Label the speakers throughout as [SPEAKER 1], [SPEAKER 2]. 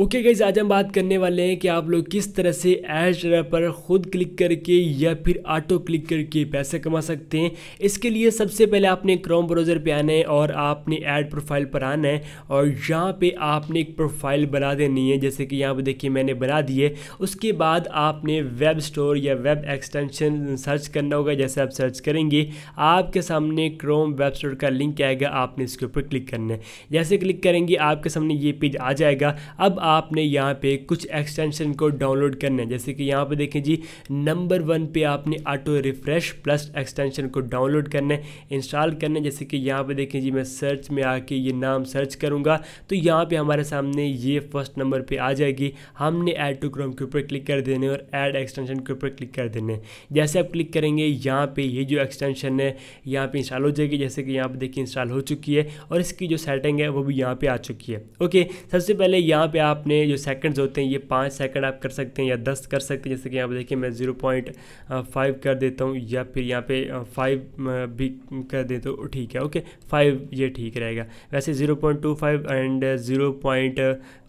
[SPEAKER 1] okay guys आज हम बात करने वाले हैं कि आप लोग किस तरह से एज पर खुद क्लिक करके या फिर ऑटो क्लिक करके पैसे कमा सकते हैं इसके लिए सबसे पहले आपने क्रोम ब्राउज़र पे आना है और आपने ऐड प्रोफाइल पर आना है और यहाँ पे आपने एक प्रोफाइल बना देनी है जैसे कि यहाँ पे देखिए मैंने बना दी है उसके बाद आपने वेब स्टोर या वेब एक्सटेंशन सर्च करना होगा जैसे आप सर्च करेंगे आपके सामने क्रोम वेब स्टोर का लिंक आएगा आपने इसके ऊपर क्लिक करना है जैसे क्लिक करेंगे आपके सामने ये पेज आ जाएगा अब आपने यहाँ पे कुछ एक्सटेंशन को डाउनलोड करना है जैसे कि यहाँ पे देखें जी नंबर वन पे आपने ऑटो रिफ्रेश प्लस एक्सटेंशन को डाउनलोड करना है इंस्टॉल करना है जैसे कि यहाँ पे देखें जी मैं सर्च में आके ये नाम सर्च करूँगा तो यहाँ पे हमारे सामने ये फर्स्ट नंबर पे आ जाएगी हमने ऐड टू क्रोम के ऊपर क्लिक कर देने और ऐड एक्सटेंशन के ऊपर क्लिक कर देने जैसे आप क्लिक करेंगे यहाँ पर ये जो एक्सटेंशन है यहाँ पर इंस्टॉल हो जाएगी जैसे कि यहाँ पर देखिए इंस्टॉल हो चुकी है और इसकी जो सेटिंग है वो भी यहाँ पर आ चुकी है ओके सबसे पहले यहाँ पर आप आपने जो सेकंड्स होते हैं ये पाँच सेकंड आप कर सकते हैं या दस कर सकते हैं जैसे कि यहाँ पर देखिए मैं ज़ीरो पॉइंट फाइव कर देता हूँ या फिर यहाँ पे फाइव भी कर दे तो ठीक है ओके फाइव ये ठीक रहेगा वैसे zero point two five and zero point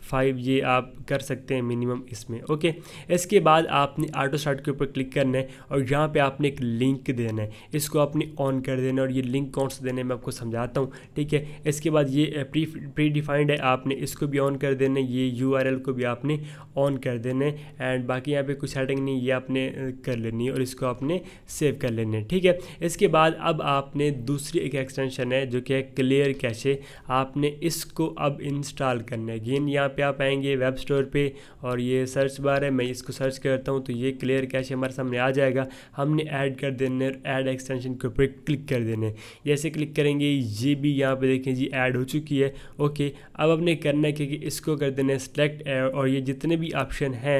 [SPEAKER 1] five ये आप कर सकते हैं मिनिमम इसमें ओके इसके बाद आपने ऑटो स्टार्ट के ऊपर क्लिक करना है और यहाँ पे आपने एक लिंक देना है इसको आपने ऑन कर देना है और ये लिंक कौन सा देना है मैं आपको समझाता हूँ ठीक है इसके बाद ये प्री प्री डिफाइंड है आपने इसको भी ऑन कर देना है ये यू को भी आपने ऑन कर देना है एंड बाकी यहाँ पर कुछ सेटिंग नहीं ये आपने eh, कर लेनी है और इसको आपने सेव कर लेना है ठीक है इसके बाद अब आपने दूसरी एक एक्सटेंशन है जो कि है क्लियर कैशे आपने इसको अब इंस्टॉल करना है गेन यहाँ पे आप आएंगे वेब स्टोर पे और ये सर्च बार है मैं इसको सर्च करता हूँ तो ये क्लियर कैश हमारे सामने आ जाएगा हमने ऐड कर देने और ऐड एक्सटेंशन के ऊपर क्लिक कर देने जैसे क्लिक करेंगे ये भी यहाँ पे देखें जी ऐड हो चुकी है ओके अब आपने करना है कि इसको कर देना है और ये जितने भी ऑप्शन हैं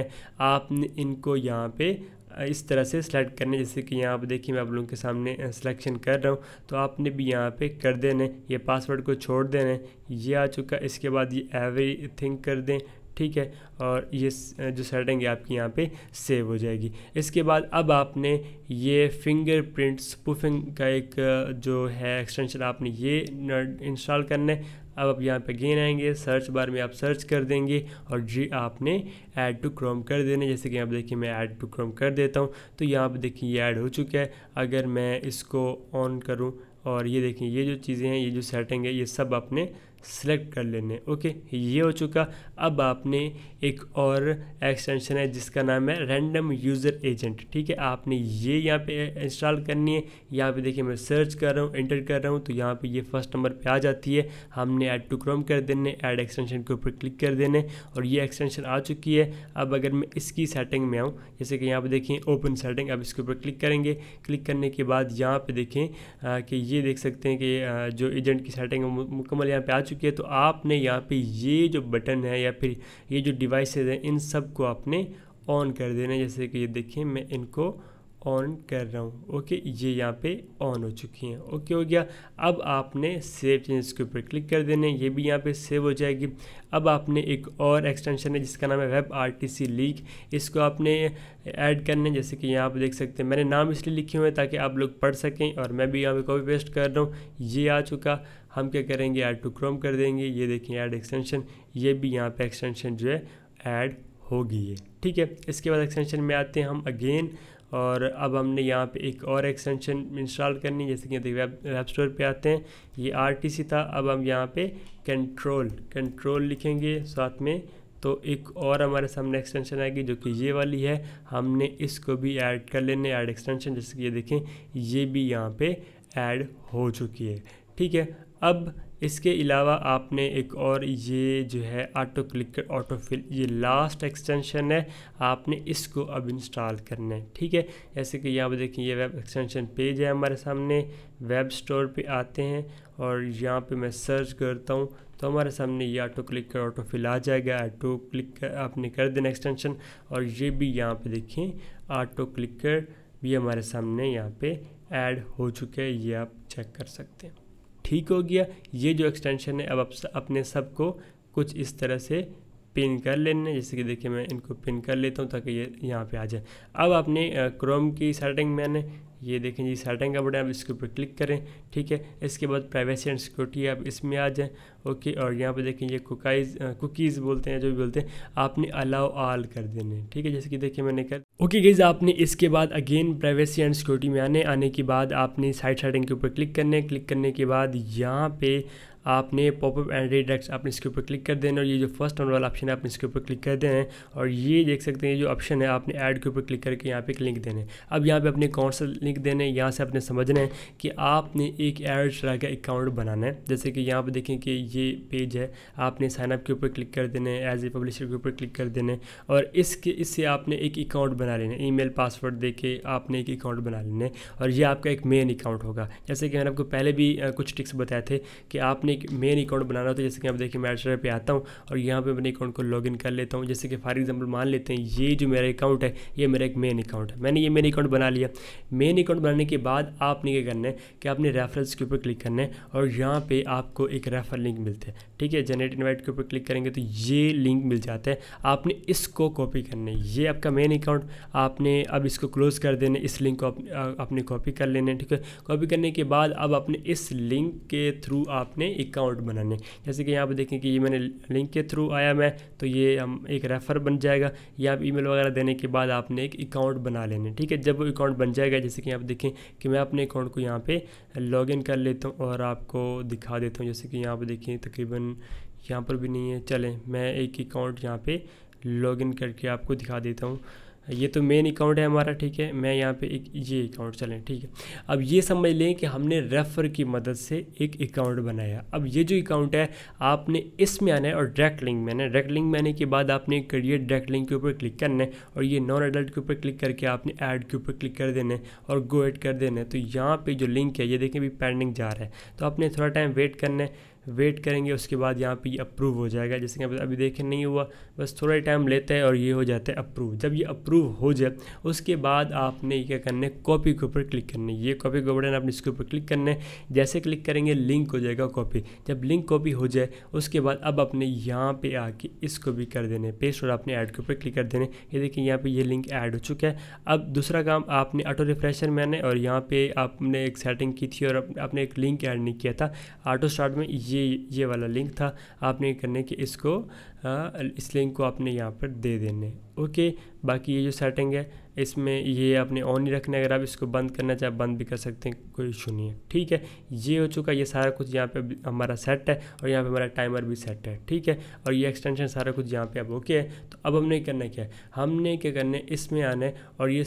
[SPEAKER 1] आपने इनको यहाँ पर इस तरह से सेलेक्ट करने जैसे कि यहाँ पर देखिए मैं आप लोगों के सामने सिलेक्शन कर रहा हूँ तो आपने भी यहाँ पे कर देने ये पासवर्ड को छोड़ देने ये आ चुका इसके बाद ये एवरी थिंग कर दें ठीक है और ये जो सेटिंग है आपकी यहाँ पे सेव हो जाएगी इसके बाद अब आपने ये फिंगरप्रिंट स्पूफिंग का एक जो है एक्सटेंशन आपने ये इंस्टॉल करना है अब आप यहाँ पे गेन आएंगे सर्च बार में आप सर्च कर देंगे और जी आपने ऐड टू क्रोम कर देने जैसे कि आप देखिए मैं ऐड टू क्रोम कर देता हूँ तो यहाँ पर देखिए ये ऐड हो चुका है अगर मैं इसको ऑन करूँ और ये देखिए ये जो चीज़ें हैं ये जो सेटिंग है ये सब आपने सेलेक्ट कर लेने ओके ये हो चुका अब आपने एक और एक्सटेंशन है जिसका नाम है रैंडम यूज़र एजेंट ठीक है आपने ये यहाँ पे इंस्टॉल करनी है यहाँ पे देखिए मैं सर्च कर रहा हूँ एंटर कर रहा हूँ तो यहाँ पे ये फर्स्ट नंबर पे आ जाती है हमने ऐड टू क्रोम कर देने ऐड एक्सटेंशन के ऊपर क्लिक कर देने और ये एक्सटेंशन आ चुकी है अब अगर मैं इसकी सेटिंग में आऊँ जैसे कि यहाँ पर देखें ओपन सेटिंग अब इसके ऊपर क्लिक करेंगे क्लिक करने के बाद यहाँ पर देखें कि ये देख सकते हैं कि जो एजेंट की सेटिंग मुकम्मल यहाँ पर आ चुकी है तो आपने यहाँ पे ये जो बटन है या फिर ये जो डिवाइसेज हैं इन सब को आपने ऑन कर देना है जैसे कि ये देखिए मैं इनको ऑन कर रहा हूँ ओके ये यहाँ पे ऑन हो चुकी हैं ओके हो गया अब आपने सेव चेंजेस के ऊपर क्लिक कर देने ये भी यहाँ पे सेव हो जाएगी अब आपने एक और एक्सटेंशन है जिसका नाम है web R T C leak इसको आपने ऐड करने जैसे कि यहाँ पे देख सकते हैं मैंने नाम इसलिए लिखे हुए हैं ताकि आप लोग पढ़ सकें और मैं भी यहाँ पर कॉपी पेस्ट कर रहा हूँ ये आ चुका हम क्या करेंगे ऐड टू क्रोम कर देंगे ये देखें ऐड एक्सटेंशन ये भी यहाँ पे एक्सटेंशन जो है ऐड होगी ये ठीक है इसके बाद एक्सटेंशन में आते हैं हम अगेन और अब हमने यहाँ पे एक और एक्सटेंशन इंस्टॉल करनी जैसे कि वेब वेब स्टोर पर आते हैं ये आर था अब हम यहाँ पे कंट्रोल कंट्रोल लिखेंगे साथ में तो एक और हमारे सामने एक्सटेंशन आएगी जो कि ये वाली है हमने इसको भी ऐड कर लेने ऐड एक्सटेंशन जैसे कि ये देखें ये भी यहाँ पे ऐड हो चुकी है ठीक है अब इसके अलावा आपने एक और ये जो है ऑटो क्लिक ऑटो फिल ये लास्ट एक्सटेंशन है आपने इसको अब इंस्टॉल करना है ठीक है जैसे कि यहाँ पर देखिए ये वेब एक्सटेंशन पेज है हमारे सामने वेब स्टोर पे आते हैं और यहाँ पे मैं सर्च करता हूँ तो हमारे सामने ये ऑटो क्लिक कर ऑटो फिल आ जाएगा ऑटो क्लिक कर आपने कर देना एक्सटेंशन और ये भी यहाँ पर देखें ऑटो क्लिक कर भी हमारे सामने यहाँ पर ऐड हो चुके हैं ये आप चेक कर सकते हैं ठीक हो गया ये जो एक्सटेंशन है अब आप अपने सब को कुछ इस तरह से पिन कर लेना जैसे कि देखिए मैं इनको पिन कर लेता हूँ ताकि ये यहाँ पे आ जाए अब आपने क्रोम की सेटिंग मैंने ये देखें जी सेटिंग का बटन आप इसके ऊपर क्लिक करें ठीक है इसके बाद प्राइवेसी एंड सिक्योरिटी आप इसमें आ जाएं ओके और यहाँ पे देखें ये कुकाइज कुकीज़ बोलते हैं जो भी बोलते हैं आपने अलाउ आल कर देने ठीक है जैसे कि देखिए मैंने कर ओके okay गईज़ आपने इसके बाद अगेन प्राइवेसी एंड सिक्योरिटी में आने आने के बाद आपने साइड साइडिंग के ऊपर क्लिक करने क्लिक करने के बाद यहाँ पे आपने पॉपअप एंड रीडायरेक्ट आपने इसके ऊपर क्लिक कर देना और ये जो फर्स्ट ऑन वाला ऑप्शन है आपने इसके ऊपर क्लिक कर देना है और ये देख सकते हैं जो ऑप्शन है आपने ऐड के ऊपर क्लिक करके यहाँ पे एक लिंक देना है अब यहाँ पे अपने कौन सा लिंक देना है यहाँ से आपने समझना है कि आपने एक ऐड चला का अकाउंट बनाना है जैसे कि यहाँ पर देखें कि ये पेज है आपने साइनअप के ऊपर क्लिक कर देना है एज ए पब्लिशर के ऊपर क्लिक कर देना है और इसके इससे आपने एक अकाउंट बना बना लेने मेल पासवर्ड दे के आपने एक अकाउंट बना लेने और ये आपका एक मेन अकाउंट होगा जैसे कि मैंने आपको पहले भी कुछ टिक्स बताए थे कि आपने एक मेन अकाउंट बनाना था जैसे कि आप देखिए मैं एडसर पर आता हूँ और यहाँ पर अपने अकाउंट को इन कर लेता हूँ जैसे कि फॉर एग्जाम्पल मान लेते हैं ये जो मेरा अकाउंट है ये मेरा एक मेन अकाउंट है मैंने ये मेन अकाउंट बना लिया मेन अकाउंट बनाने के बाद आपने क्या करना है कि आपने रेफरेंस के ऊपर क्लिक करना है और यहाँ पर आपको एक रेफर लिंक मिलता है ठीक है जनरेट इन्वाइट के ऊपर क्लिक करेंगे तो ये लिंक मिल जाता है आपने इसको कॉपी करना है ये आपका मेन अकाउंट आपने अब इसको क्लोज़ कर देने इस लिंक को अपने कॉपी कर लेने ठीक है कॉपी करने के बाद अब अपने इस लिंक के थ्रू आपने अकाउंट बनाने जैसे कि यहाँ पर देखें कि ये मैंने लिंक के थ्रू आया मैं तो ये हम एक रेफ़र बन जाएगा या आप ईमेल वगैरह देने के बाद आपने एक अकाउंट बना लेने ठीक है जब वो अकाउंट बन जाएगा जैसे कि आप देखें कि मैं अपने अकाउंट को यहाँ पे लॉगिन कर लेता हूँ और आपको दिखा देता हूँ जैसे कि यहाँ पर देखें तकरीबन यहाँ पर भी नहीं है चलें मैं एक अकाउंट यहाँ पे लॉगिन करके आपको दिखा देता हूँ ये तो मेन अकाउंट है हमारा ठीक है मैं यहाँ पे एक ये अकाउंट चलें ठीक है अब ये समझ लें कि हमने रेफ़र की मदद से एक अकाउंट बनाया अब ये जो अकाउंट है आपने इसमें आना है और डायरेक्ट लिंक में आना है डायरेक्ट लिंक में आने के बाद आपने क्रिएट डायरेक्ट लिंक के ऊपर क्लिक करना है और ये नॉन एडल्ट के ऊपर क्लिक करके आपने ऐड के ऊपर क्लिक कर देना है और गो एड कर देना है तो यहाँ पर जो लिंक है ये देखें भी पेंडिंग जा रहा है तो आपने थोड़ा टाइम वेट करना है वेट करेंगे उसके बाद यहाँ पे ये अप्रूव हो जाएगा जैसे कि अभी देखें नहीं हुआ बस थोड़ा ही टाइम लेता है और ये हो जाता है अप्रूव जब ये अप्रूव हो जाए उसके बाद आपने क्या करना है कॉपी के ऊपर क्लिक करना है ये कॉपी के बटन आपने इसके ऊपर क्लिक करना है जैसे क्लिक करेंगे लिंक हो जाएगा कॉपी जब लिंक कॉपी हो जाए उसके बाद अब अपने यहाँ पर आके इसको भी कर देने पेस्ट और आपने ऐड के ऊपर क्लिक कर देने ये देखिए यहाँ पर ये लिंक ऐड हो चुका है अब दूसरा काम आपने ऑटो रिफ्रेशर मैंने और यहाँ पर आपने एक सेटिंग की थी और आपने एक लिंक ऐड नहीं किया था ऑटो स्टार्ट में ये ये ये वाला लिंक था आपने करने की इसको हाँ, इस लिंक को आपने यहाँ पर दे देने ओके बाकी ये जो सेटिंग है इसमें ये आपने ऑन ही रखना है अगर आप इसको बंद करना चाहे बंद भी कर सकते हैं कोई इशू नहीं है ठीक है ये हो चुका ये सारा कुछ यहाँ पे हमारा सेट है और यहाँ पे हमारा टाइमर भी सेट है ठीक है और ये एक्सटेंशन सारा कुछ यहाँ पे अब ओके है तो अब हमने करना क्या है हमने क्या करना है इसमें आना है और ये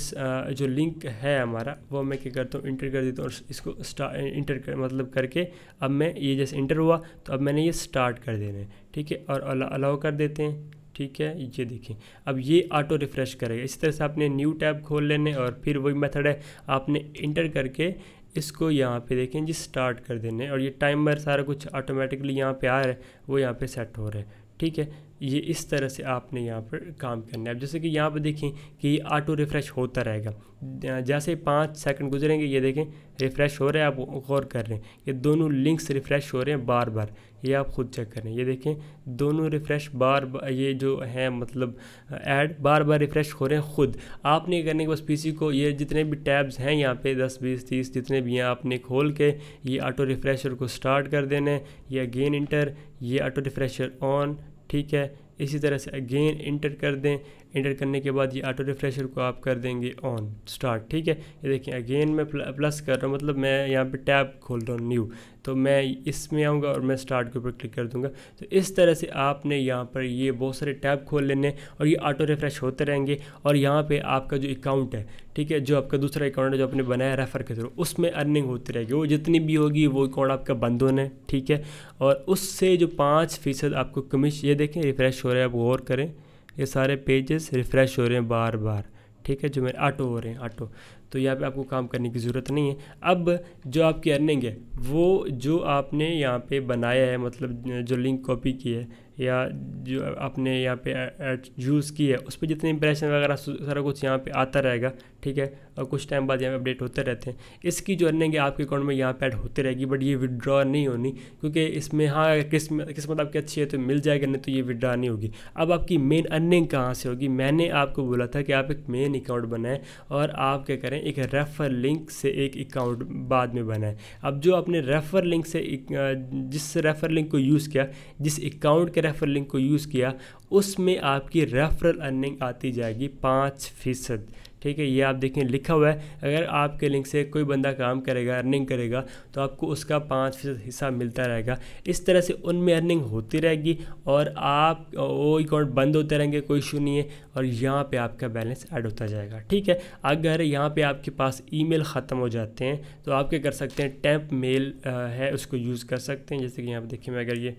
[SPEAKER 1] जो लिंक है हमारा वो मैं क्या करता हूँ इंटर कर देता हूँ और इसको इंटर कर, मतलब करके अब मैं ये जैसे इंटर हुआ तो अब मैंने ये स्टार्ट कर देना है ठीक है और अलाउ कर देते हैं ठीक है ये देखें अब ये ऑटो रिफ़्रेश करेगा इस तरह से आपने न्यू टैब खोल लेने और फिर वही मेथड है आपने इंटर करके इसको यहाँ पे देखें जी स्टार्ट कर देने और ये टाइमर सारा कुछ ऑटोमेटिकली यहाँ पे आ रहा है वो यहाँ पे सेट हो रहा है ठीक है ये इस तरह से आपने यहाँ पर काम करना है अब जैसे कि यहाँ पर देखें कि ऑटो रिफ़्रेश होता रहेगा जैसे पाँच सेकंड गुजरेंगे ये देखें रिफ़्रेश हो रहा है आप गौर कर रहे हैं ये दोनों लिंक्स रिफ़्रेश हो रहे हैं बार बार ये आप खुद चेक करें ये देखें दोनों रिफ़्रेश मतलब, बार, बार ये जो है मतलब ऐड बार बार रिफ़्रेश हो रहे हैं खुद आपने ये करने के बस पीसी को ये जितने भी टैब्स हैं यहाँ पे 10 20 30 जितने भी हैं आपने खोल के ये ऑटो रिफ़्रेशर को स्टार्ट कर देने ये अगेन इंटर ये ऑटो रिफ़्रेशर ऑन ठीक है इसी तरह से अगेन इंटर कर दें इंटर करने के बाद ये ऑटो रिफ्रेशर को आप कर देंगे ऑन स्टार्ट ठीक है ये देखें अगेन मैं प्लस कर रहा हूँ मतलब मैं यहाँ पे टैब खोल रहा हूँ न्यू तो मैं इसमें आऊँगा और मैं स्टार्ट के ऊपर क्लिक कर दूँगा तो इस तरह से आपने यहाँ पर ये बहुत सारे टैब खोल लेने और ये ऑटो रिफ्रेश होते रहेंगे और यहाँ पर आपका जो अकाउंट है ठीक है जो आपका दूसरा अकाउंट है जो आपने बनाया रेफ़र के थ्रू उसमें अर्निंग होती रहेगी वो जितनी भी होगी वो अकाउंट आपका बंद होना है ठीक है और उससे जो पाँच फ़ीसद आपको कमीशन ये देखें रिफ्रेश हो रहा है आप गौर करें ये सारे पेजेस रिफ़्रेश हो रहे हैं बार बार ठीक है जो मेरे ऑटो हो रहे हैं ऑटो तो यहाँ पे आपको काम करने की ज़रूरत नहीं है अब जो आपकी अर्निंग है वो जो आपने यहाँ पे बनाया है मतलब जो लिंक कॉपी की है या जो आपने यहाँ पे एड यूज़ की है उस पर जितने इंप्रेशन वगैरह सारा कुछ यहाँ पे आता रहेगा ठीक है और कुछ टाइम बाद यहाँ पे अपडेट होते रहते हैं इसकी जो अर्निंग है आपके अकाउंट में यहाँ पे ऐड होती रहेगी बट ये विड्रॉ नहीं होनी क्योंकि इसमें हाँ किस्मत किस्मत आपकी अच्छी है तो मिल जाएगा नहीं तो ये विड्रॉ नहीं होगी अब आपकी मेन अर्निंग कहाँ से होगी मैंने आपको बोला था कि आप एक मेन अकाउंट बनाएं और आप क्या करें एक रेफ़र लिंक से एक अकाउंट बाद में बनाएं अब जो आपने रेफ़र लिंक से जिस रेफ़र लिंक को यूज़ किया जिस अकाउंट के रेफ़र लिंक को यूज़ किया उसमें आपकी रेफरल अर्निंग आती जाएगी पाँच फ़ीसद ठीक है ये आप देखें लिखा हुआ है अगर आपके लिंक से कोई बंदा काम करेगा अर्निंग करेगा तो आपको उसका पाँच फीसद हिस्सा मिलता रहेगा इस तरह से उनमें अर्निंग होती रहेगी और आप वो अकाउंट बंद होते रहेंगे कोई इशू नहीं है और यहाँ पर आपका बैलेंस ऐड होता जाएगा ठीक है अगर यहाँ पर आपके पास ई ख़त्म हो जाते हैं तो आप क्या कर सकते हैं टैंप मेल है उसको यूज़ कर सकते हैं जैसे कि यहाँ पर देखिए मैं अगर ये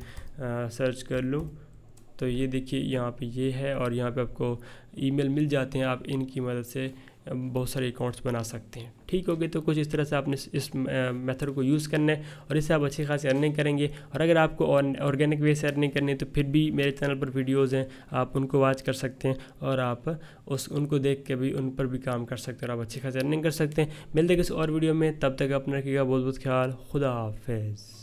[SPEAKER 1] सर्च कर लूँ तो ये देखिए यहाँ पे ये है और यहाँ पे आपको ईमेल मिल जाते हैं आप इनकी मदद से बहुत सारे अकाउंट्स बना सकते हैं ठीक हो गए तो कुछ इस तरह से आपने इस मेथड को यूज़ करना है और इससे आप अच्छी खासी अर्निंग करेंगे और अगर आपको ऑर्गेनिक वे से अर्निंग करनी है तो फिर भी मेरे चैनल पर वीडियोज़ हैं आप उनको वॉच कर सकते हैं और आप उस उनको देख के भी उन पर भी काम कर सकते हैं और आप अच्छी खासी अर्निंग कर सकते हैं मिलते किसी और वीडियो में तब तक अपना रखिएगा बहुत बहुत ख्याल खुदा हाफिज़